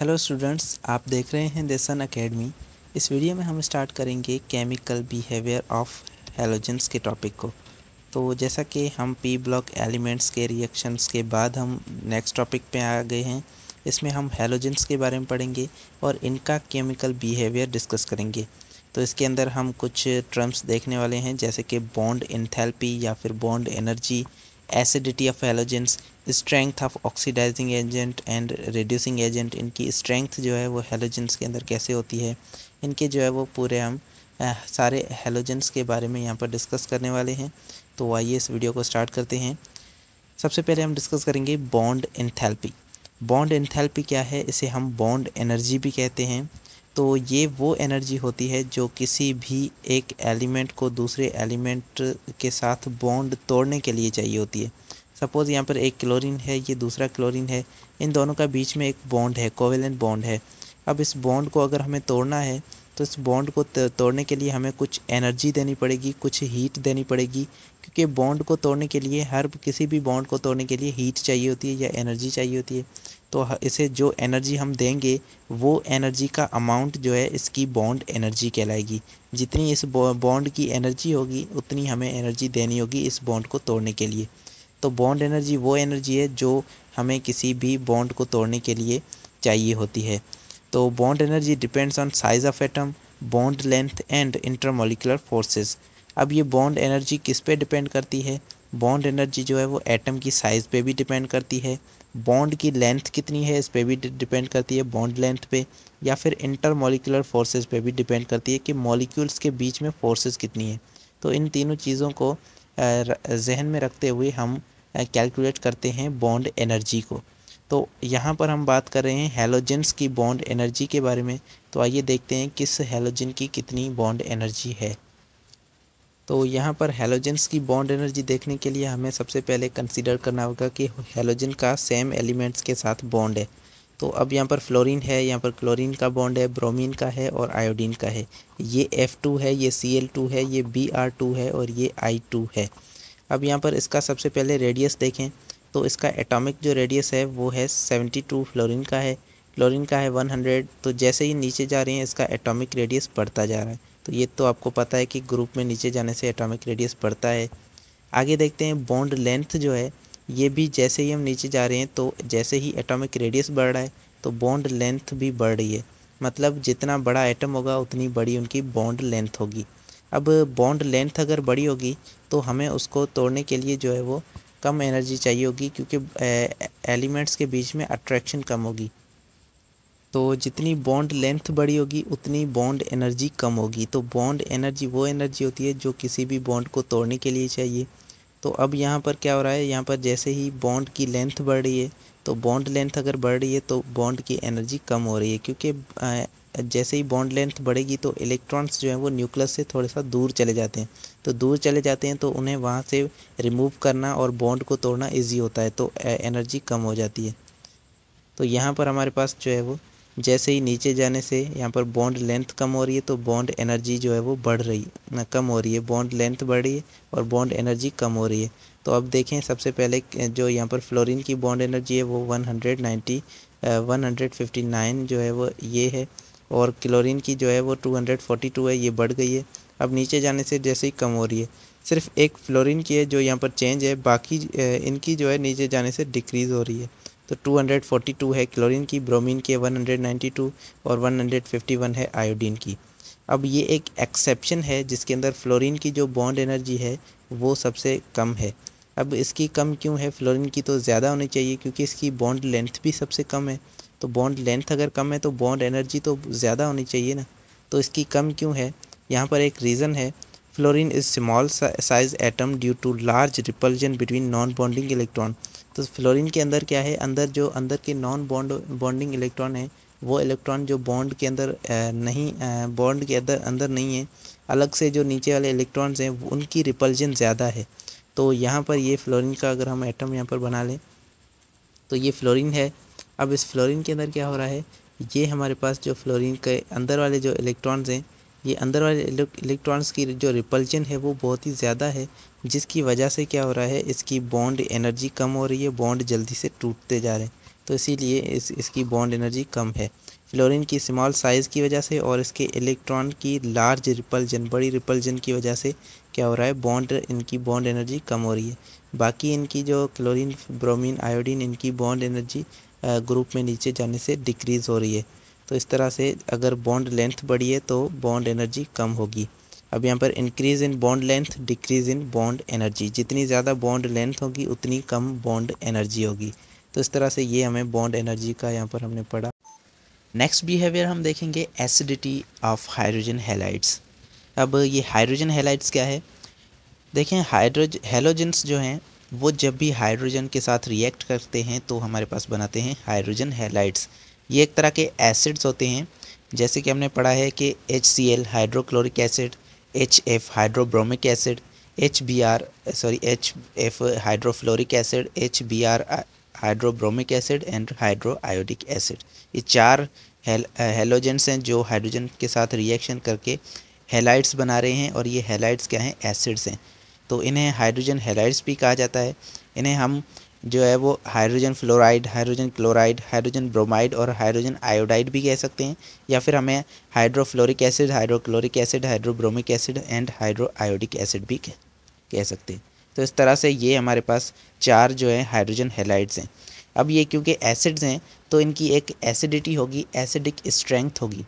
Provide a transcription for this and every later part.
hello students आप देख रहे हैं देसन अकेडमी इस वीडियो में हम स्टार्ट करेंगे केमिकल बिहेवियर ऑफ हेलोजेंस के टॉपिक को तो जैसा कि हम पी ब्लॉक एलिमेंट्स के रिएक्शंस के बाद हम नेक्स्ट टॉपिक पे आ गए हैं इसमें हम हेलोजेंस के बारे में पढ़ेंगे और इनका केमिकल बिहेवियर डिस्कस करेंगे तो इसके अंदर हम कुछ टर्म्स देखने वाले हैं जैसे कि बॉन्ड इंथैल्पी या फिर bond energy acidity of halogens strength of oxidising agent and reducing agent इनकी स्ट्रेंथ जो है वो हेलोजेंस के अंदर कैसे होती है इनके जो है वो पूरे हम सारे हेलोजेंस के बारे में यहाँ पर डिस्कस करने वाले हैं तो आइए इस वीडियो को स्टार्ट करते हैं सबसे पहले हम डिस्कस करेंगे बॉन्ड एंथैल्पी बॉन्ड एंथैल्पी क्या है इसे हम बॉन्ड एनर्जी भी कहते हैं तो ये वो एनर्जी होती है जो किसी भी एक एलिमेंट को दूसरे एलिमेंट के साथ बॉन्ड तोड़ने के लिए चाहिए होती है सपोज़ यहाँ पर एक क्लोरीन है ये दूसरा क्लोरीन है इन दोनों का बीच में एक बॉन्ड है कोवेलेंट बॉन्ड है अब इस बॉन्ड को अगर हमें तोड़ना है तो इस बॉन्ड को तोड़ने के लिए हमें कुछ एनर्जी देनी पड़ेगी कुछ हीट देनी पड़ेगी क्योंकि बॉन्ड को तोड़ने के लिए हर किसी भी बॉन्ड को तोड़ने के लिए हीट चाहिए होती है या एनर्जी चाहिए होती है तो इसे जो एनर्जी हम देंगे वो एनर्जी का अमाउंट जो है इसकी बॉन्ड एनर्जी कहलाएगी जितनी इस बॉन्ड की एनर्जी होगी उतनी हमें एनर्जी देनी होगी इस बॉन्ड को तोड़ने के लिए तो बॉन्ड एनर्जी वो एनर्जी है जो हमें किसी भी बॉन्ड को तोड़ने के लिए चाहिए होती है तो bond energy depends on size of atom bond length and intermolecular forces अब ये बॉन्ड एनर्जी किस पे डिपेंड करती है बॉन्ड एनर्जी जो है वो एटम की साइज़ पे भी डिपेंड करती है बॉन्ड की लेंथ कितनी है इस पर भी डिपेंड करती है बॉन्ड लेंथ पे या फिर इंटर मोलिकुलर फोर्सेज पे भी डिपेंड करती है कि मॉलिक्यूल्स के बीच में फोर्सेस कितनी है तो इन तीनों चीज़ों को जहन में रखते हुए हम कैलकुलेट करते हैं बॉन्ड एनर्जी को तो यहाँ पर हम बात कर रहे हैं हेलोजेंस की बॉन्ड एनर्जी के बारे में तो आइए देखते हैं किस हेलोजन की कितनी बॉन्ड एनर्जी है तो यहाँ पर हेलोजेंस की बॉन्ड एनर्जी देखने के लिए हमें सबसे पहले कंसिडर करना होगा कि हेलोजन का सेम एलिमेंट्स के साथ बॉन्ड है तो अब यहाँ पर फ्लोरीन है यहाँ पर क्लोरीन का बॉन्ड है ब्रोमीन का है और आयोडीन का है ये F2 है ये Cl2 है ये Br2 है और ये I2 है अब यहाँ पर इसका सबसे पहले रेडियस देखें तो इसका एटॉमिक जो रेडियस है वो है 72 फ्लोरीन का है क्लोरीन का है 100 तो जैसे ही नीचे जा रहे हैं इसका एटॉमिक रेडियस बढ़ता जा रहा है तो ये तो आपको पता है कि ग्रुप में नीचे जाने से एटॉमिक रेडियस बढ़ता है आगे देखते हैं बॉन्ड लेंथ जो है ये भी जैसे ही हम नीचे जा रहे हैं तो जैसे ही एटॉमिक रेडियस बढ़ रहा है तो बॉन्ड लेंथ भी बढ़ रही है मतलब जितना बड़ा एटम होगा उतनी बड़ी उनकी बॉन्ड लेंथ होगी अब बॉन्ड लेंथ अगर बड़ी होगी तो हमें उसको तोड़ने के लिए जो है वो कम एनर्जी चाहिए होगी क्योंकि एलिमेंट्स के बीच में अट्रैक्शन कम होगी तो जितनी बॉन्ड लेंथ बड़ी होगी उतनी बॉन्ड एनर्जी कम होगी तो बॉन्ड एनर्जी वो एनर्जी होती है जो किसी भी बॉन्ड को तोड़ने के लिए चाहिए तो अब यहाँ पर क्या हो रहा है यहाँ पर जैसे ही बॉन्ड की लेंथ बढ़ रही है तो बॉन्ड लेंथ अगर बढ़ रही है तो बॉन्ड की एनर्जी कम हो रही है क्योंकि जैसे ही बॉन्ड लेंथ बढ़ेगी तो इलेक्ट्रॉन्स जो हैं वो न्यूक्लियस से थोड़ा सा दूर चले जाते हैं तो दूर चले जाते हैं तो उन्हें वहाँ से रिमूव करना और बॉन्ड को तोड़ना ईजी होता है तो एनर्जी कम हो जाती है तो यहाँ पर हमारे पास जो है वो जैसे ही नीचे जाने से यहाँ पर बॉन्ड लेंथ कम हो रही है तो बॉन्ड एनर्जी जो है वो बढ़ रही है कम हो रही है बॉन्ड लेंथ बढ़ रही है और बॉन्ड एनर्जी कम हो रही है तो अब देखें सबसे पहले जो यहाँ पर फ्लोरीन की बॉन्ड एनर्जी है वो 190 159 जो है वो ये है और क्लोरीन की जो है वो 242 है ये बढ़ गई है अब नीचे जाने से जैसे ही कम हो रही है सिर्फ एक फ्लोरीन की है जो यहाँ पर चेंज है बाकी इनकी जो है नीचे जाने से डिक्रीज़ हो रही है तो 242 है क्लोरीन की ब्रोमीन के 192 और 151 है आयोडीन की अब ये एक एक्सेप्शन है जिसके अंदर फ्लोरीन की जो बॉन्ड एनर्जी है वो सबसे कम है अब इसकी कम क्यों है फ्लोरीन की तो ज़्यादा होनी चाहिए क्योंकि इसकी बॉन्ड लेंथ भी सबसे कम है तो बॉन्ड लेंथ अगर कम है तो बॉन्ड एनर्जी तो ज़्यादा होनी चाहिए ना तो इसकी कम क्यों है यहाँ पर एक रीज़न है fluorine is small size atom due to large repulsion between non bonding electron तो फ्लोरीन के अंदर क्या है अंदर जो अंदर के नॉन बॉन्ड बॉन्डिंग इलेक्ट्रॉन है वो इलेक्ट्रॉन जो बॉन्ड के अंदर नहीं बॉन्ड के अंदर अंदर नहीं है अलग से जो नीचे वाले इलेक्ट्रॉन्स हैं उनकी रिपल्जन ज़्यादा है तो यहाँ पर ये फ्लोरीन का अगर हम एटम यहाँ पर बना लें तो ये फ्लोरीन है अब इस फ्लोरीन के अंदर क्या हो रहा है ये हमारे पास जो फ्लोरीन के अंदर वाले जो इलेक्ट्रॉन्स हैं ये अंदर वाले इलेक्ट्रॉन्स की जो रिपल्जन है वो बहुत ही ज़्यादा है जिसकी वजह से क्या हो रहा है इसकी बॉन्ड एनर्जी कम हो रही है बॉन्ड जल्दी से टूटते जा रहे हैं तो इसीलिए इस इसकी बॉन्ड एनर्जी कम है फ्लोरीन की स्मॉल साइज़ की वजह से और इसके इलेक्ट्रॉन की लार्ज रिपल्जन बड़ी रिपल्जन की वजह से क्या हो रहा है बॉन्ड इनकी बॉन्ड एनर्जी कम हो रही है बाकी इनकी जो क्लोरीन ब्रोमीन आयोडीन इनकी बॉन्ड एनर्जी ग्रुप में नीचे जाने से डिक्रीज़ हो रही है तो इस तरह से अगर बॉन्ड लेंथ बढ़ी है तो बॉन्ड एनर्जी कम होगी अब यहाँ पर increase in bond length decrease in bond energy जितनी ज़्यादा बॉन्ड लेंथ होगी उतनी कम बॉन्ड एनर्जी होगी तो इस तरह से ये हमें बॉन्ड एनर्जी का यहाँ पर हमने पढ़ा नेक्स्ट बिहेवियर हम देखेंगे एसिडिटी ऑफ हाइड्रोजन हेलाइट्स अब ये हाइड्रोजन हेलाइट्स क्या है देखें हाइड्रोज हेलोजेंस जो हैं वो जब भी हाइड्रोजन के साथ रिएक्ट करते हैं तो हमारे पास बनाते हैं हाइड्रोजन है ये एक तरह के एसिड्स होते हैं जैसे कि हमने पढ़ा है कि H C L hydrochloric acid H F hydrobromic acid H B R sorry H F hydrofluoric acid H B R hydrobromic acid and hydro iodic acid ये चार हेलोजेंस uh, हैं जो हाइड्रोजन के साथ रिएक्शन करके हेलाइट्स बना रहे हैं और ये हेलाइट्स क्या हैं एसिड्स हैं तो इन्हें हाइड्रोजन हेलाइट्स भी कहा जाता है इन्हें हम जो है वो hydrogen fluoride hydrogen chloride hydrogen bromide और हाइड्रोजन आयोडाइड भी कह सकते हैं या फिर हमें hydrofluoric acid hydrochloric acid hydrobromic acid and hydro iodic acid भी कह सकते हैं तो इस तरह से ये हमारे पास चार जो है हाइड्रोजन हेलाइड्स हैं अब ये क्योंकि एसिड्स हैं तो इनकी एक एसिडिटी होगी एसिडिक स्ट्रेंथ होगी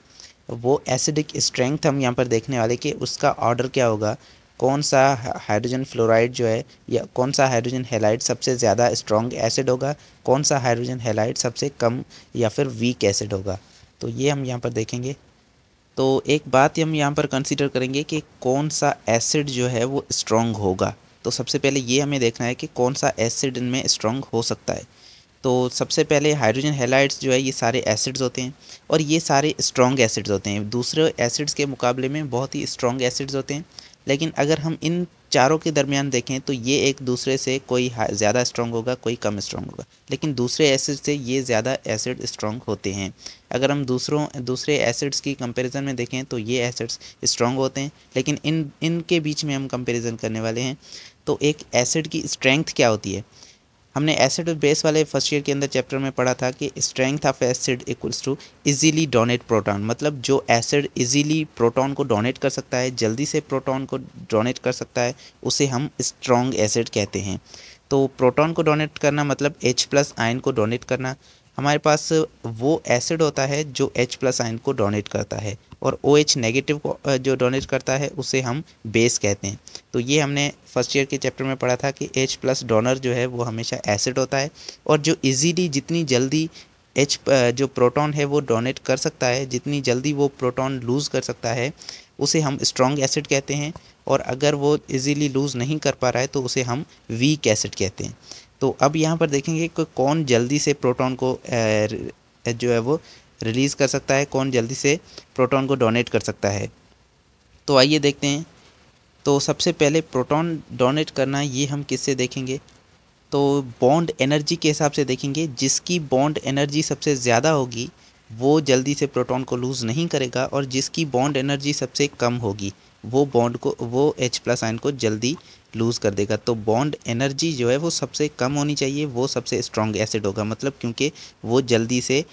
वो एसिडिक स्ट्रेंथ हम यहाँ पर देखने वाले कि उसका ऑर्डर क्या होगा कौन सा हाइड्रोजन फ्लोराइड जो है या कौन सा हाइड्रोजन हेलाइड सबसे ज़्यादा स्ट्रॉन्ग एसिड होगा कौन सा हाइड्रोजन हेलाइड सबसे कम या फिर वीक एसिड होगा तो ये हम यहाँ पर देखेंगे तो एक बात हम यहाँ पर कंसिडर करेंगे कि कौन सा एसिड जो है वो स्ट्रॉन्ग होगा तो सबसे पहले ये हमें देखना है कि कौन सा एसिड इनमें स्ट्रॉन्ग हो सकता है तो सबसे पहले हाइड्रोजन हेलाइड्स जो है ये सारे एसिड्स होते हैं और ये सारे स्ट्रॉन्ग एसिड्स होते हैं दूसरे एसिड्स के मुकाबले में बहुत ही स्ट्रॉन्ग एसिड्स होते हैं लेकिन अगर हम इन चारों के दरमियान देखें तो ये एक दूसरे से कोई ज़्यादा स्ट्रॉन्ग होगा कोई कम स्ट्रॉन्ग होगा लेकिन दूसरे एसिड से ये ज़्यादा एसिड स्ट्रॉन्ग होते हैं अगर हम दूसरों दूसरे एसिड्स की कंपैरिजन में देखें तो ये एसिड्स स्ट्रॉन्ग होते हैं लेकिन इन इनके बीच में हम कंपैरिजन करने वाले हैं तो एक एसिड की स्ट्रेंथ क्या होती है हमने एसिड और बेस वाले फर्स्ट ईयर के अंदर चैप्टर में पढ़ा था कि strength of acid equals to easily donate proton मतलब जो एसिड इजीली प्रोटॉन को डोनेट कर सकता है जल्दी से प्रोटॉन को डोनेट कर सकता है उसे हम स्ट्रॉन्ग एसिड कहते हैं तो प्रोटॉन को डोनेट करना मतलब H प्लस आयन को डोनेट करना हमारे पास वो एसिड होता है जो H प्लस आयन को डोनेट करता है और ओ OH नेगेटिव को जो डोनेट करता है उसे हम बेस कहते हैं तो ये हमने फर्स्ट ईयर के चैप्टर में पढ़ा था कि H प्लस डोनर जो है वो हमेशा एसिड होता है और जो इजीली जितनी जल्दी H जो प्रोटॉन है वो डोनेट कर सकता है जितनी जल्दी वो प्रोटॉन लूज़ कर सकता है उसे हम स्ट्रॉन्ग एसिड कहते हैं और अगर वो इजीली लूज़ नहीं कर पा रहा है तो उसे हम वीक एसिड कहते हैं तो अब यहाँ पर देखेंगे कि कौन जल्दी से प्रोटॉन को जो है वो रिलीज़ कर सकता है कौन जल्दी से प्रोटॉन को डोनेट कर सकता है तो आइए देखते हैं तो सबसे पहले प्रोटॉन डोनेट करना ये हम किससे देखेंगे तो बॉन्ड एनर्जी के हिसाब से देखेंगे जिसकी बॉन्ड एनर्जी सबसे ज़्यादा होगी वो जल्दी से प्रोटॉन को लूज़ नहीं करेगा और जिसकी बॉन्ड एनर्जी सबसे कम होगी वो बॉन्ड को वो एच प्लस आइन को जल्दी लूज़ कर देगा तो बॉन्ड एनर्जी जो है वो सबसे कम होनी चाहिए वो सबसे स्ट्रॉन्ग एसिड होगा मतलब क्योंकि वो जल्दी से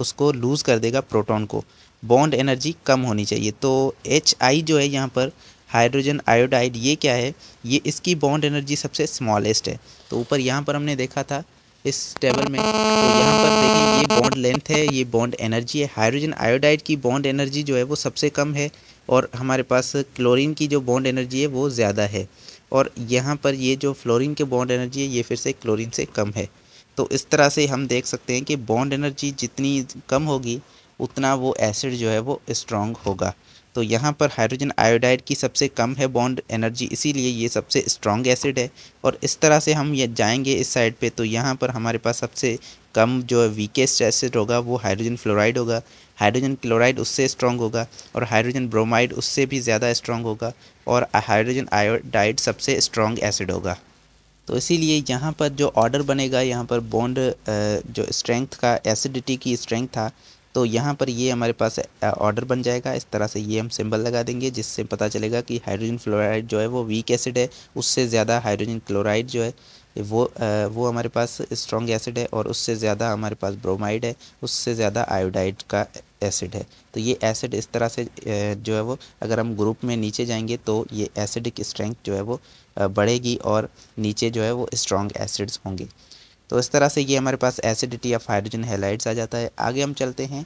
उसको लूज़ कर देगा प्रोटॉन को बॉन्ड एनर्जी कम होनी चाहिए तो एच आई जो है यहाँ पर हाइड्रोजन आयोडाइड ये क्या है ये इसकी बॉन्ड एनर्जी सबसे स्मॉलेस्ट है तो ऊपर यहाँ पर हमने देखा था इस टेबल में तो यहाँ पर देखिए ये बॉन्ड लेंथ है ये बॉन्ड एनर्जी है हाइड्रोजन आयोडाइड की बॉन्ड एनर्जी जो है वो सबसे कम है और हमारे पास क्लोरीन की जो बॉन्ड एनर्जी है वो ज़्यादा है और यहाँ पर ये जो फ्लोरीन के बॉन्ड एनर्जी है ये फिर से क्लोरीन से कम है तो इस तरह से हम देख सकते हैं कि बॉन्ड एनर्जी जितनी कम होगी उतना वो एसिड जो है वो स्ट्रॉन्ग होगा तो यहाँ पर हाइड्रोजन आयोडाइड की सबसे कम है बॉन्ड एनर्जी इसीलिए ये सबसे स्ट्रॉन्ग एसिड है और इस तरह से हम ये जाएंगे इस साइड पे तो यहाँ पर हमारे पास सबसे कम जो वीकेस्ट एसिड होगा वो हाइड्रोजन फ्लोराइड होगा हाइड्रोजन क्लोराइड उससे स्ट्रॉन्ग होगा और हाइड्रोजन ब्रोमाइड उससे भी ज़्यादा स्ट्रॉन्ग होगा और हाइड्रोजन आयोडाइड सबसे स्ट्रॉन्ग एसिड होगा तो इसीलिए यहाँ पर जो ऑर्डर बनेगा यहाँ पर बॉन्ड जो स्ट्रेंथ का एसिडिटी की स्ट्रेंथ था तो यहाँ पर ये हमारे पास ऑर्डर बन जाएगा इस तरह से ये हम सिंबल लगा देंगे जिससे पता चलेगा कि हाइड्रोजन फ्लोराइड जो है वो वीक एसिड है उससे ज़्यादा हाइड्रोजन क्लोराइड जो है वो आ, वो हमारे पास स्ट्रॉन्ग एसिड है और उससे ज़्यादा हमारे पास ब्रोमाइड है उससे ज़्यादा आयोडाइड का एसिड है तो ये एसिड इस तरह से जो है वो अगर हम ग्रुप में नीचे जाएंगे तो ये एसिडिक स्ट्रेंथ जो है वो बढ़ेगी और नीचे जो है वो स्ट्रॉन्ग एसिड्स होंगे तो इस तरह से ये हमारे पास एसिडिटी ऑफ हाइड्रोजन हेलाइड्स आ जाता है आगे हम चलते हैं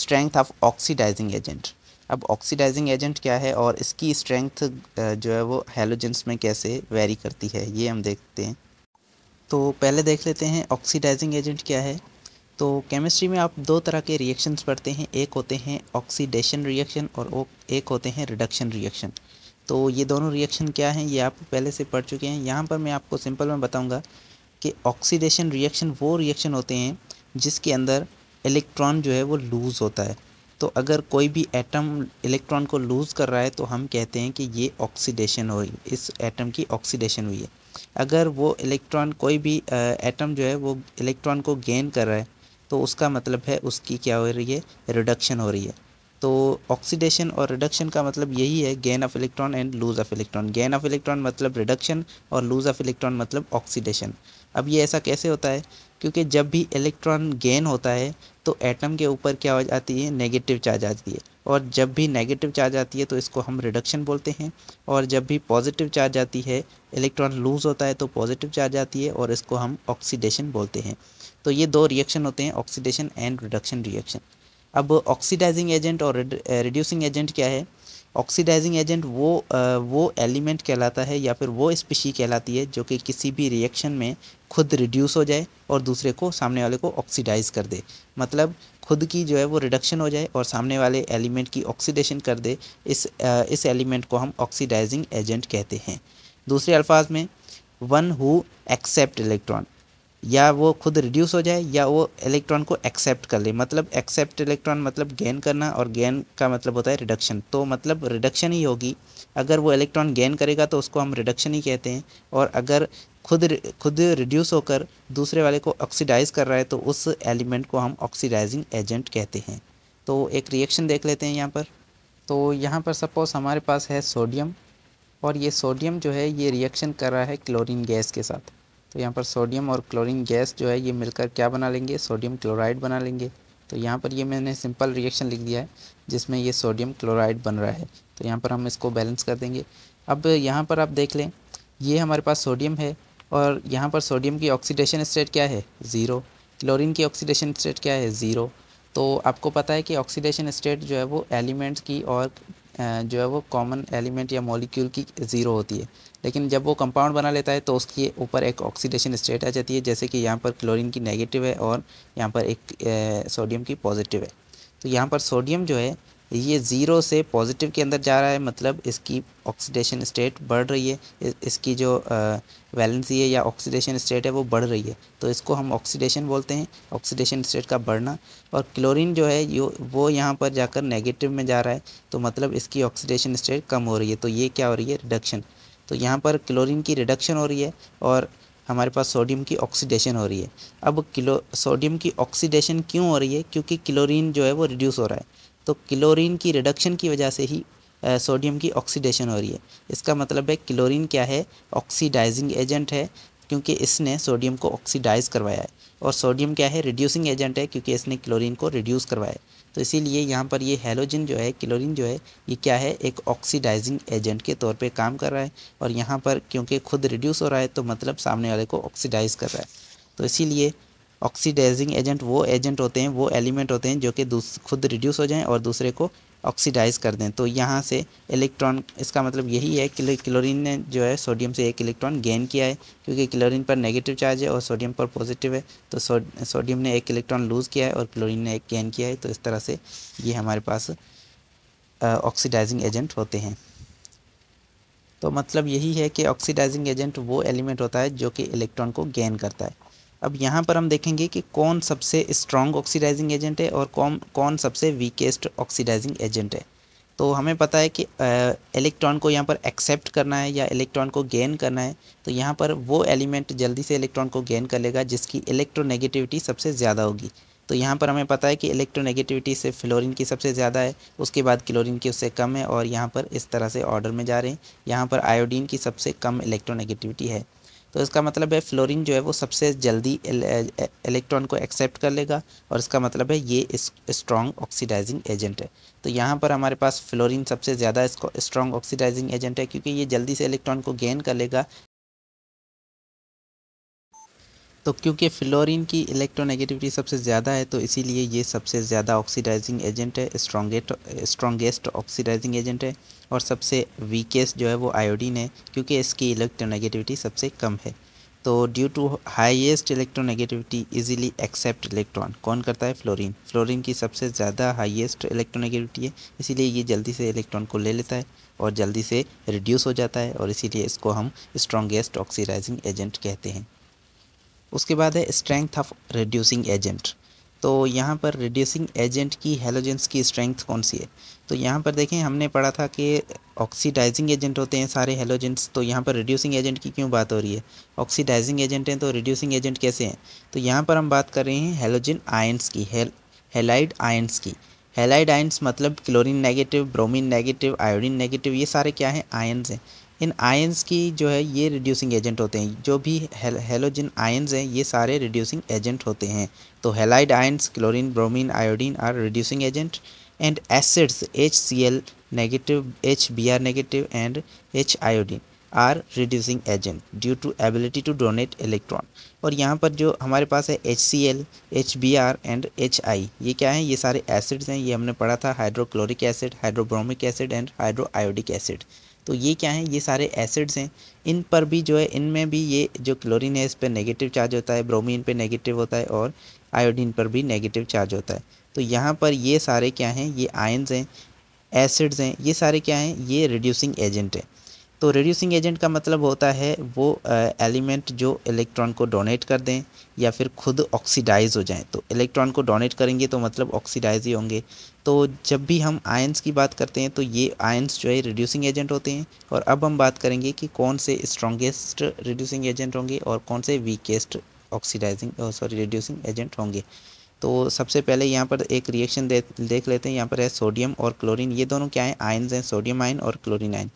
स्ट्रेंथ ऑफ ऑक्सीडाइजिंग एजेंट अब ऑक्सीडाइजिंग एजेंट क्या है और इसकी स्ट्रेंथ जो है वो हेलोजेंस में कैसे वेरी करती है ये हम देखते हैं तो पहले देख लेते हैं ऑक्सीडाइजिंग एजेंट क्या है तो केमिस्ट्री में आप दो तरह के रिएक्शंस पढ़ते हैं एक होते हैं ऑक्सीडेशन रिएक्शन और एक होते हैं रिडक्शन रिएक्शन तो ये दोनों रिएक्शन क्या हैं ये आप पहले से पढ़ चुके हैं यहाँ पर मैं आपको सिंपल में बताऊँगा कि ऑक्सीडेशन रिएक्शन वो रिएक्शन होते हैं जिसके अंदर इलेक्ट्रॉन जो है वो लूज़ होता है तो अगर कोई भी एटम इलेक्ट्रॉन को लूज़ कर रहा है तो हम कहते हैं कि ये ऑक्सीडेशन हुई इस एटम की ऑक्सीडेशन हुई है अगर वो इलेक्ट्रॉन कोई भी एटम जो है वो इलेक्ट्रॉन को गेन कर रहा है तो उसका मतलब है उसकी क्या हो रही है रिडक्शन हो रही है तो ऑक्सीडेशन और रिडक्शन का मतलब यही है gain of electron and lose of electron gain of electron मतलब रिडक्शन और लूज़ ऑफ इलेक्ट्रॉन मतलब ऑक्सीडेशन अब ये ऐसा कैसे होता है क्योंकि जब भी इलेक्ट्रॉन गेन होता है तो एटम के ऊपर क्या हो जाती है नेगेटिव चार्ज आती है और जब भी नेगेटिव चार्ज आती है तो इसको हम रिडक्शन बोलते हैं और जब भी पॉजिटिव चार्ज आती है इलेक्ट्रॉन लूज़ होता है तो पॉजिटिव चार्ज आती है और इसको हम ऑक्सीडेशन बोलते हैं तो ये दो रिएक्शन होते हैं ऑक्सीडेशन एंड रिडक्शन रिएक्शन अब ऑक्सीडाइजिंग एजेंट और रिड्यूसिंग एजेंट क्या है ऑक्सीडाइजिंग एजेंट वो वो एलिमेंट कहलाता है या फिर वो स्पीशी कहलाती है जो कि किसी भी रिएक्शन में खुद रिड्यूस हो जाए और दूसरे को सामने वाले को ऑक्सीडाइज कर दे मतलब खुद की जो है वो रिडक्शन हो जाए और सामने वाले एलिमेंट की ऑक्सीडेशन कर दे इस इस एलिमेंट को हम ऑक्सीडाइजिंग एजेंट कहते हैं दूसरे अल्फाज में वन हु एक्सेप्ट इलेक्ट्रॉन या वो खुद रिड्यूस हो जाए या वो इलेक्ट्रॉन को एक्सेप्ट कर ले मतलब एक्सेप्ट इलेक्ट्रॉन मतलब गेन करना और गेन का मतलब होता है रिडक्शन तो मतलब रिडक्शन ही होगी अगर वो इलेक्ट्रॉन गेन करेगा तो उसको हम रिडक्शन ही कहते हैं और अगर खुद खुद रिड्यूस होकर दूसरे वाले को ऑक्सीडाइज कर रहा है तो उस एलिमेंट को हम ऑक्सीडाइजिंग एजेंट कहते हैं तो एक रिएक्शन देख लेते हैं यहाँ पर तो यहाँ पर सपोज़ हमारे पास है सोडियम और ये सोडियम जो है ये रिएक्शन कर रहा है क्लोरीन गैस के साथ तो यहाँ पर सोडियम और क्लोरीन गैस जो है ये मिलकर क्या बना लेंगे सोडियम क्लोराइड बना लेंगे तो यहाँ पर ये मैंने सिंपल रिएक्शन लिख दिया है जिसमें ये सोडियम क्लोराइड बन रहा है तो यहाँ पर हम इसको बैलेंस कर देंगे अब यहाँ पर आप देख लें ये हमारे पास सोडियम है और यहाँ पर सोडियम की ऑक्सीडेशन स्टेट क्या है ज़ीरो क्लोरीन की ऑक्सीडेशन स्टेट क्या है ज़ीरो तो आपको पता है कि ऑक्सीडेशन स्टेट जो है वो एलिमेंट की और जो है वो कॉमन एलिमेंट या मॉलिक्यूल की ज़ीरो होती है लेकिन जब वो कंपाउंड बना लेता है तो उसके ऊपर एक ऑक्सीडेशन स्टेट आ जाती है जैसे कि यहाँ पर क्लोरीन की नेगेटिव है और यहाँ पर एक सोडियम की पॉजिटिव है तो यहाँ पर सोडियम जो है ये ज़ीरो से पॉजिटिव के अंदर जा रहा है मतलब इसकी ऑक्सीडेशन स्टेट बढ़ रही है इसकी जो वैलेंसी है या ऑक्सीडेशन स्टेट है वो बढ़ रही है तो इसको हम ऑक्सीडेशन बोलते हैं ऑक्सीडेशन स्टेट का बढ़ना और क्लोरीन जो है यो वो यहाँ पर जाकर नेगेटिव में जा रहा है तो मतलब इसकी ऑक्सीडेशन स्टेट कम हो रही है तो ये क्या हो रही है रिडक्शन तो यहाँ पर क्लोरीन की रिडक्शन हो रही है और हमारे पास सोडियम की ऑक्सीडेशन हो रही है अब किलो सोडियम की ऑक्सीडेशन क्यों हो रही है क्योंकि क्लोरीन जो है वो रिड्यूस हो रहा है तो क्लोरीन की रिडक्शन की वजह से ही सोडियम की ऑक्सीडेशन हो रही है इसका मतलब है क्लोरीन क्या है ऑक्सीडाइजिंग एजेंट है क्योंकि इसने सोडियम को ऑक्सीडाइज करवाया है और सोडियम क्या है रिड्यूसिंग एजेंट है क्योंकि इसने क्लोरीन को रिड्यूस करवाया है तो इसीलिए यहाँ पर ये हेलोजन जो है क्लोरीन जो है ये क्या है एक ऑक्सीडाइजिंग एजेंट के तौर पे काम कर रहा है और यहाँ पर क्योंकि खुद रिड्यूस हो रहा है तो मतलब सामने वाले को ऑक्सीडाइज कर रहा है तो इसीलिए ऑक्सीडाइजिंग एजेंट वो एजेंट होते हैं वो एलिमेंट होते हैं जो कि खुद रिड्यूस हो जाएं और दूसरे को ऑक्सीडाइज कर दें तो यहाँ से इलेक्ट्रॉन इसका मतलब यही है कि क्लोरीन ने जो है सोडियम से एक इलेक्ट्रॉन गेन किया है क्योंकि क्लोरीन पर नेगेटिव चार्ज है और सोडियम पर पॉजिटिव है तो सो, सोडियम ने एक इलेक्ट्रॉन लूज़ किया है और क्लोरीन ने एक गेन किया है तो इस तरह से ये हमारे पास ऑक्सीडाइजिंग एजेंट होते हैं तो मतलब यही है कि ऑक्सीडाइजिंग एजेंट वो एलिमेंट होता है जो कि इलेक्ट्रॉन को गेन करता है अब यहाँ पर हम देखेंगे कि कौन सबसे स्ट्रॉन्ग ऑक्सीडाइजिंग एजेंट है और कौन कौन सबसे वीकेस्ट ऑक्सीडाइजिंग एजेंट है तो हमें पता है कि इलेक्ट्रॉन को यहाँ पर एक्सेप्ट करना है या इलेक्ट्रॉन को गेन करना है तो यहाँ पर वो एलिमेंट जल्दी से इलेक्ट्रॉन को गेन कर लेगा जिसकी इलेक्ट्रोनेगेटिविटी सबसे ज़्यादा होगी तो यहाँ पर हमें पता है कि इलेक्ट्रोनेगेटिविटी से फ्लोरिन की सबसे ज़्यादा है उसके बाद क्लोरिन की उससे कम है और यहाँ पर इस तरह से ऑर्डर में जा रहे हैं यहाँ पर आयोडीन की सबसे कम इलेक्ट्रोनेगेटिविटी है तो इसका मतलब है फ्लोरिन जो है वो सबसे जल्दी इलेक्ट्रॉन को एक्सेप्ट कर लेगा और इसका मतलब है ये स्ट्रॉन्ग ऑक्सीडाइजिंग एजेंट है तो यहाँ पर हमारे पास फ्लोरिन सबसे ज़्यादा इसको स्ट्रॉन्ग ऑक्सीडाइजिंग एजेंट है क्योंकि ये जल्दी से इलेक्ट्रॉन को गेन कर लेगा तो क्योंकि फ्लोरीन की इलेक्ट्रोनेगेटिविटी सबसे ज़्यादा है तो इसीलिए ये सबसे ज़्यादा ऑक्सीडाइजिंग एजेंट है स्ट्रॉन्गेस्ट स्ट्रॉन्गेस्ट ऑक्सीडाइजिंग एजेंट है और सबसे वीकेस्ट जो है वो आयोडीन है क्योंकि इसकी इलेक्ट्रोनेगेटिविटी सबसे कम है तो due to highest electronegativity easily accept electron कौन करता है फ्लोरीन फ्लोरीन की सबसे ज़्यादा हाईएस्ट इलेक्ट्रोनेगेटिविटी है इसीलिए ये जल्दी से इलेक्ट्रॉन को ले लेता है और जल्दी से रिड्यूस हो जाता है और इसीलिए इसको हम स्ट्रॉन्गेस्ट ऑक्सीडाइजिंग एजेंट कहते हैं उसके बाद है स्ट्रेंथ ऑफ रिड्यूसिंग एजेंट तो यहाँ पर रिड्यूसिंग एजेंट की हेलोजेंस की स्ट्रेंथ कौन सी है तो यहाँ पर देखें हमने पढ़ा था कि ऑक्सीडाइजिंग एजेंट होते हैं सारे हेलोजेंट्स तो यहाँ पर रिड्यूसिंग एजेंट की क्यों बात हो रही है ऑक्सीडाइजिंग एजेंट हैं तो रिड्यूसिंग एजेंट कैसे हैं तो यहाँ पर हम बात कर रहे हैं हेलोजिन आयन्स की हेलाइड आयन्स की हेलाइड आयंस मतलब chlorine negative bromine negative iodine negative ये सारे क्या हैं आयन्स हैं इन आयंस की जो है ये रिड्यूसिंग एजेंट होते हैं जो भी हेलोजन आयंस हैं ये सारे रिड्यूसिंग एजेंट होते हैं तो halide ions chlorine bromine iodine are reducing agent and acids H C L negative H B R negative and H iodine are reducing agent due to ability to donate electron और यहाँ पर जो हमारे पास है H C L H B R and H I ये क्या है ये सारे एसिड्स हैं ये हमने पढ़ा था hydrochloric acid hydrobromic acid and hydro iodic acid तो ये क्या हैं ये सारे एसिड्स हैं इन पर भी जो है इनमें भी ये जो क्लोरीन है इस पर नेगेटिव चार्ज होता है ब्रोमीन पे नेगेटिव होता है और आयोडीन पर भी नेगेटिव चार्ज होता है तो यहाँ पर ये सारे क्या हैं ये आयन्स हैं एसिड्स हैं ये सारे क्या हैं ये रिड्यूसिंग एजेंट हैं तो रिड्यूसिंग एजेंट का मतलब होता है वो एलिमेंट जो इलेक्ट्रॉन को डोनेट कर दें या फिर खुद ऑक्सीडाइज हो जाएं तो इलेक्ट्रॉन को डोनेट करेंगे तो मतलब ऑक्सीडाइज ही होंगे तो जब भी हम आयंस की बात करते हैं तो ये आयंस जो है रिड्यूसिंग एजेंट होते हैं और अब हम बात करेंगे कि कौन से स्ट्रॉन्गेस्ट रिड्यूसिंग एजेंट होंगे और कौन से weakest oxidising sorry reducing agent होंगे तो सबसे पहले यहाँ पर एक रिएक्शन दे, देख लेते हैं यहाँ पर है सोडियम और क्लोरीन ये दोनों क्या हैं आयन्स हैं सोडियम आयन और क्लोरीन आयन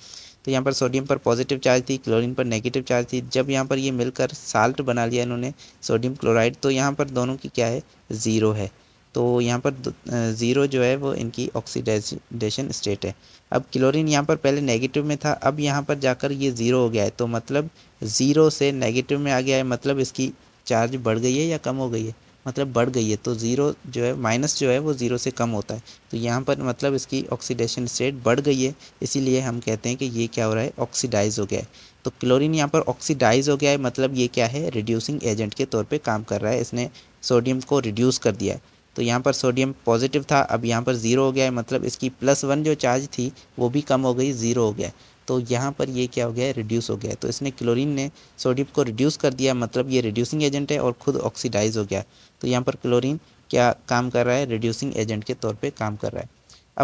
तो यहाँ पर सोडियम पर पॉजिटिव चार्ज थी क्लोरीन पर नेगेटिव चार्ज थी जब यहाँ पर ये मिलकर साल्ट बना लिया इन्होंने सोडियम क्लोराइड तो यहाँ पर दोनों की क्या है ज़ीरो है तो यहाँ पर ज़ीरो जो है वो इनकी ऑक्सीडाइजेशन स्टेट है अब क्लोरीन यहाँ पर पहले नेगेटिव में था अब यहाँ पर जाकर ये ज़ीरो हो गया है तो मतलब ज़ीरो से नेगेटिव में आ गया है मतलब इसकी चार्ज बढ़ गई है या कम हो गई है मतलब बढ़ गई है तो ज़ीरो जो है माइनस जो है वो ज़ीरो से कम होता है तो यहाँ पर मतलब इसकी ऑक्सीडेशन स्टेट बढ़ गई है इसीलिए हम कहते हैं कि ये क्या हो रहा है ऑक्सीडाइज हो गया है तो क्लोरीन यहाँ पर ऑक्सीडाइज हो गया है मतलब ये क्या है रिड्यूसिंग एजेंट के तौर पर काम कर रहा है इसने सोडियम को रिड्यूस कर दिया है तो यहाँ पर सोडियम पॉजिटिव था अब यहाँ पर ज़ीरो हो गया है मतलब इसकी प्लस वन जो चार्ज थी वो भी कम हो गई ज़ीरो हो गया तो यहाँ पर ये क्या हो गया है रिड्यूस हो गया है तो इसने क्लोरीन ने सोडियम को रिड्यूस कर दिया मतलब ये रिड्यूसिंग एजेंट है और खुद ऑक्सीडाइज हो गया तो यहाँ पर क्लोरीन क्या काम कर रहा है रिड्यूसिंग एजेंट के तौर पे काम कर रहा है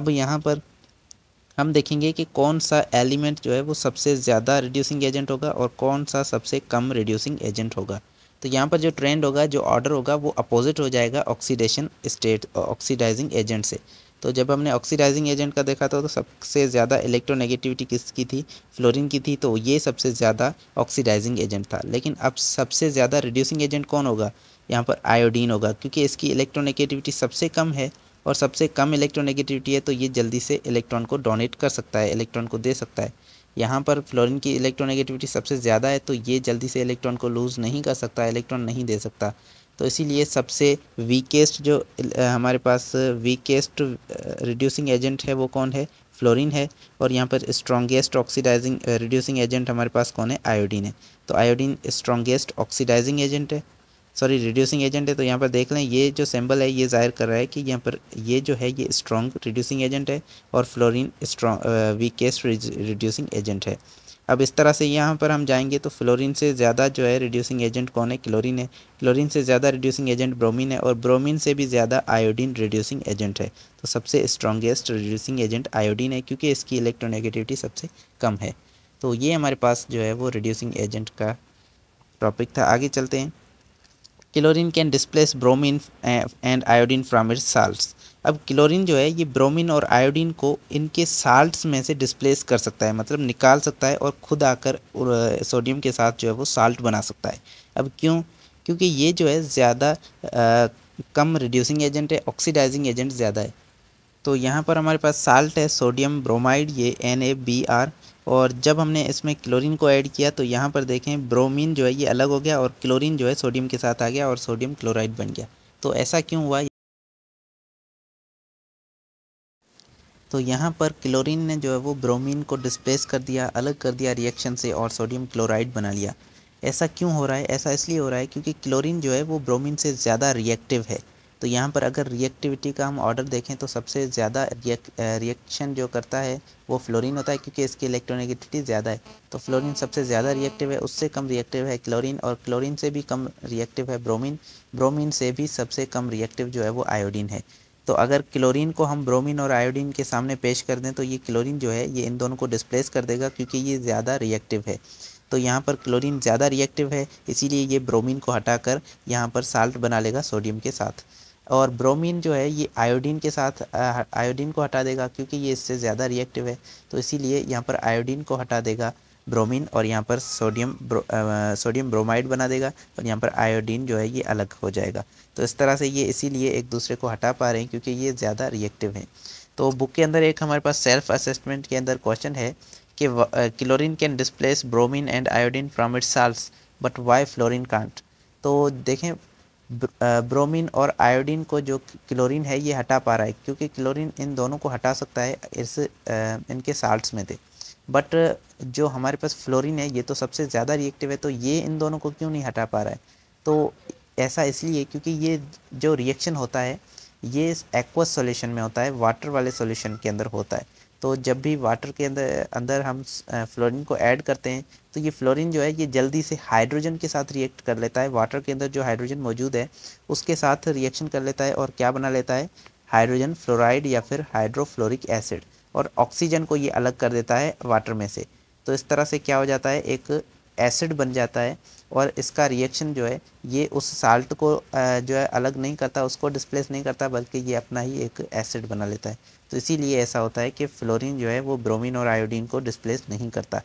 अब यहाँ पर हम देखेंगे कि कौन सा एलिमेंट जो है वो सबसे ज़्यादा रिड्यूसिंग एजेंट होगा और कौन सा सबसे कम रिड्यूसिंग एजेंट होगा तो यहाँ पर जो ट्रेंड होगा जो ऑर्डर होगा वो अपोजिट हो जाएगा ऑक्सीडेशन स्टेट ऑक्सीडाइजिंग एजेंट से तो जब हमने ऑक्सीडाइजिंग एजेंट का देखा था तो सबसे ज़्यादा इलेक्ट्रोनेगेटिविटी किसकी थी फ्लोरीन की थी तो ये सबसे ज़्यादा ऑक्सीडाइजिंग एजेंट था लेकिन अब सबसे ज़्यादा रिड्यूसिंग एजेंट कौन होगा यहाँ पर आयोडीन होगा क्योंकि इसकी इलेक्ट्रोनेगेटिविटी सबसे कम है और सबसे कम इलेक्ट्रोनेगेटिविटी है तो ये जल्दी से इलेक्ट्रॉन को डोनेट कर सकता है इलेक्ट्रॉन को दे सकता है यहाँ पर फ्लोरीन की इलेक्ट्रोनेगेटिविटी सबसे ज़्यादा है तो ये जल्दी से इलेक्ट्रॉन को लूज़ नहीं कर सकता इलेक्ट्रॉन नहीं दे सकता तो इसीलिए सबसे वीकेस्ट जो हमारे पास वीकेस्ट रिड्यूसिंग एजेंट है वो कौन है फ्लोरीन है और यहाँ पर स्ट्रॉन्गेस्ट ऑक्सीडाइजिंग रिड्यूसिंग एजेंट हमारे पास कौन है आयोडीन है तो आयोडीन स्ट्रॉन्गेस्ट ऑक्सीडाइजिंग एजेंट है सॉरी रिड्यूसिंग एजेंट है तो यहाँ पर देख लें ये जो सैम्बल है ये जाहिर कर रहा है कि यहाँ पर ये जो है ये स्ट्रॉन्ग रिड्यूसिंग एजेंट है और फ्लोरीन स्ट्रॉ वीकेस्ट रिड्यूसिंग एजेंट है अब इस तरह से यहाँ पर हम जाएंगे तो फ्लोरीन से ज़्यादा जो है रिड्यूसिंग एजेंट कौन है क्लोरीन है क्लोरीन से ज़्यादा रिड्यूसिंग एजेंट ब्रोमीन है और ब्रोमीन से भी ज़्यादा आयोडीन रिड्यूसिंग एजेंट है तो सबसे स्ट्रॉन्गेस्ट रिड्यूसिंग एजेंट आयोडीन है क्योंकि इसकी इलेक्ट्रोनेगेटिविटी सबसे कम है तो ये हमारे पास जो है वो रिड्यूसिंग एजेंट का टॉपिक था आगे चलते हैं chlorine can displace bromine and iodine from its salt अब क्लोरीन जो है ये ब्रोमीन और आयोडीन को इनके साल्ट्स में से डिस्प्लेस कर सकता है मतलब निकाल सकता है और खुद आकर सोडियम के साथ जो है वो साल्ट बना सकता है अब क्यों क्योंकि ये जो है ज़्यादा कम रिड्यूसिंग एजेंट है ऑक्सीडाइजिंग एजेंट ज़्यादा है तो यहाँ पर हमारे पास साल्ट है सोडियम ब्रोमाइड ये एन ए बी आर और जब हमने इसमें क्लोरीन को ऐड किया तो यहाँ पर देखें ब्रोमीन जो है ये अलग हो गया और क्लोरीन जो है सोडियम के साथ आ गया और सोडियम क्लोराइड बन गया तो ऐसा क्यों हुआ तो यहाँ पर क्लोरीन ने जो है वो ब्रोमीन को डिस्प्लेस कर दिया अलग कर दिया रिएक्शन से और सोडियम क्लोराइड बना लिया ऐसा क्यों हो रहा है ऐसा इसलिए हो रहा है क्योंकि क्लोरीन जो है वो ब्रोमीन से ज़्यादा रिएक्टिव है तो यहाँ पर अगर रिएक्टिविटी का हम ऑर्डर देखें तो सबसे ज़्यादा रिएक्शन जो करता है वो फ्लोरीन होता है क्योंकि इसकी इलेक्ट्रोनेगेटिविटी ज़्यादा है तो फ्लोरीन सबसे ज़्यादा रिएक्टिव है उससे कम रिएक्टिव है क्लोरीन और क्लोरीन से भी कम रिएक्टिव है ब्रोमीन ब्रोमीन से भी सबसे कम रिएक्टिव जो है वो आयोडीन है तो अगर क्लोरीन को हम ब्रोमीन और आयोडीन के सामने पेश कर दें तो ये क्लोरीन जो है ये इन दोनों को डिस्प्लेस कर देगा क्योंकि ये ज़्यादा रिएक्टिव है तो यहाँ पर क्लोरीन ज़्यादा रिएक्टिव है इसीलिए ये ब्रोमीन को हटाकर यहाँ पर साल्ट बना लेगा सोडियम के साथ और ब्रोमीन जो है ये आयोडीन के साथ आयोडीन को हटा देगा क्योंकि ये इससे ज़्यादा रिएक्टिव है तो इसीलिए यहाँ पर आयोडीन को हटा देगा ब्रोमीन और यहाँ पर सोडियम ब्रो, आ, सोडियम ब्रोमाइड बना देगा और यहाँ पर आयोडीन जो है ये अलग हो जाएगा तो इस तरह से ये इसीलिए एक दूसरे को हटा पा रहे हैं क्योंकि ये ज़्यादा रिएक्टिव हैं तो बुक के अंदर एक हमारे पास सेल्फ असेसमेंट के अंदर क्वेश्चन है कि chlorine can displace bromine and iodine from it salts but why fluorine can't तो देखें ब्रोमीन और आयोडीन को जो क्लोरीन है ये हटा पा रहा है क्योंकि क्लोरीन इन दोनों को हटा सकता है इस इनके साल्ट में थे बट जो हमारे पास फ्लोरीन है ये तो सबसे ज़्यादा रिएक्टिव है तो ये इन दोनों को क्यों नहीं हटा पा रहा है तो ऐसा इसलिए क्योंकि ये जो रिएक्शन होता है ये एक्वस सॉल्यूशन में होता है वाटर वाले सॉल्यूशन के अंदर होता है तो जब भी वाटर के अंदर अंदर हम फ्लोरीन को ऐड करते हैं तो ये फ्लोरीन जो है ये जल्दी से हाइड्रोजन के साथ रिएक्ट कर लेता है वाटर के अंदर जो हाइड्रोजन मौजूद है उसके साथ रिएक्शन कर लेता है और क्या बना लेता है हाइड्रोजन फ्लोराइड या फिर हाइड्रोफ्लोरिक एसिड और ऑक्सीजन को ये अलग कर देता है वाटर में से तो इस तरह से क्या हो जाता है एक एसिड बन जाता है और इसका रिएक्शन जो है ये उस साल्ट को जो है अलग नहीं करता उसको डिस्प्लेस नहीं करता बल्कि ये अपना ही एक एसिड बना लेता है तो इसीलिए ऐसा होता है कि फ्लोरीन जो है वो ब्रोमीन और आयोडीन को डिस्प्लेस नहीं करता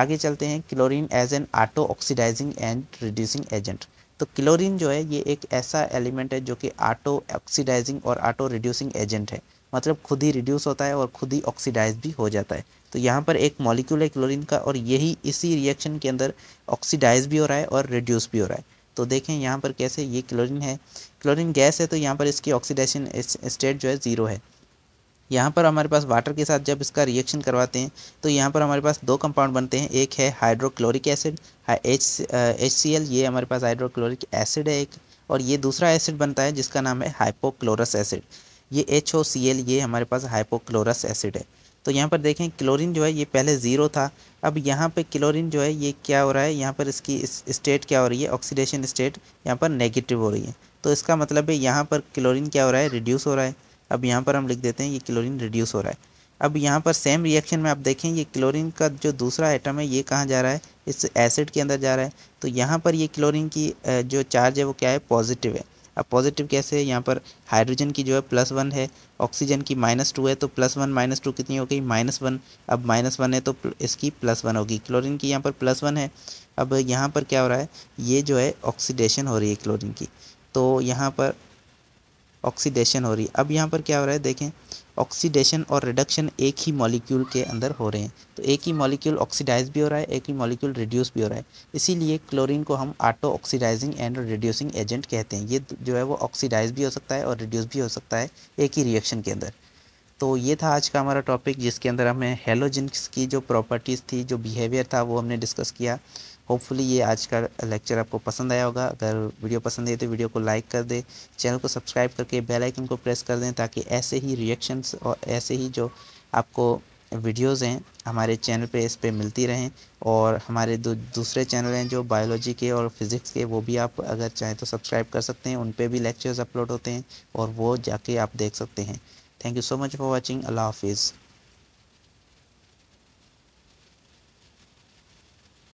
आगे चलते हैं chlorine as an auto oxidising and reducing agent तो क्लोरीन जो है ये एक ऐसा एलिमेंट है जो कि आटो ऑक्सीडाइजिंग और आटो रिड्यूसिंग एजेंट है मतलब खुद ही रिड्यूस होता है और खुद ही ऑक्सीडाइज भी हो जाता है तो यहाँ पर एक मॉलिक्यूल है क्लोरीन का और यही इसी रिएक्शन के अंदर ऑक्सीडाइज भी हो रहा है और रिड्यूस भी हो रहा है तो देखें यहाँ पर कैसे ये क्लोरीन है क्लोरीन गैस है तो यहाँ पर इसकी ऑक्सीडेशन स्टेट जो है ज़ीरो है यहाँ पर हमारे पास वाटर के साथ जब इसका रिएक्शन करवाते हैं तो यहाँ पर हमारे पास दो कंपाउंड बनते हैं एक है hydrochloric acid H H C L ये हमारे पास हाइड्रोक्लोरिक एसिड है एक और ये दूसरा एसिड बनता है जिसका नाम है हाइपोक्लोरस एसिड ये एच ओ सी एल ये हमारे पास हाइपोक्लोरस एसिड है तो यहाँ पर देखें क्लोरीन जो है ये पहले ज़ीरो था अब यहाँ पे क्लोरीन जो है ये क्या हो रहा है यहाँ पर इसकी स्टेट इस क्या हो रही है ऑक्सीडेशन स्टेट यहाँ पर नेगेटिव हो रही है तो इसका मतलब है यहाँ पर क्लोरीन क्या हो रहा है रिड्यूस हो रहा है अब यहाँ पर हम लिख देते हैं ये क्लोरीन रिड्यूस हो रहा है अब यहाँ पर सेम रिएक्शन में आप देखें ये क्लोरीन का जो दूसरा आइटम है ये कहाँ जा रहा है इस एसिड के अंदर जा रहा है तो यहाँ पर ये क्लोरीन की जो चार्ज है वो क्या है पॉजिटिव है अब पॉजिटिव कैसे है यहाँ पर हाइड्रोजन की जो है प्लस वन है ऑक्सीजन की माइनस टू है तो प्लस वन माइनस टू कितनी हो गई माइनस वन अब माइनस वन है तो इसकी प्लस वन होगी क्लोरीन की यहाँ पर प्लस वन है अब यहाँ पर क्या हो रहा है ये जो है ऑक्सीडेशन हो रही है क्लोरीन की तो यहाँ पर ऑक्सीडेशन हो रही है अब यहाँ पर क्या हो रहा है देखें ऑक्सीडेशन और रिडक्शन एक ही मॉलिक्यूल के अंदर हो रहे हैं तो एक ही मॉलिक्यूल ऑक्सीडाइज भी हो रहा है एक ही मॉलिक्यूल रिड्यूस भी हो रहा है इसीलिए क्लोरीन को हम auto oxidising and reducing agent कहते हैं ये जो है वो ऑक्सीडाइज भी हो सकता है और रिड्यूस भी हो सकता है एक ही रिएक्शन के अंदर तो ये था आज का हमारा टॉपिक जिसके अंदर हमें हेलोजिन्स की जो प्रॉपर्टीज़ थी जो बिहेवियर था वो हमने डिस्कस किया होपफुली ये आज का लेक्चर आपको पसंद आया होगा अगर वीडियो पसंद है तो वीडियो को लाइक कर दें चैनल को सब्सक्राइब करके बेल आइकन को प्रेस कर दें ताकि ऐसे ही रिएक्शंस और ऐसे ही जो आपको वीडियोस हैं हमारे चैनल पे इस पर मिलती रहें और हमारे दू, दूसरे चैनल हैं जो बायोलॉजी के और फिज़िक्स के वो भी आप अगर चाहें तो सब्सक्राइब कर सकते हैं उन पर भी लेक्चर्स अपलोड होते हैं और वो जाके आप देख सकते हैं thank you so much for watching अल्लाह हाफिज़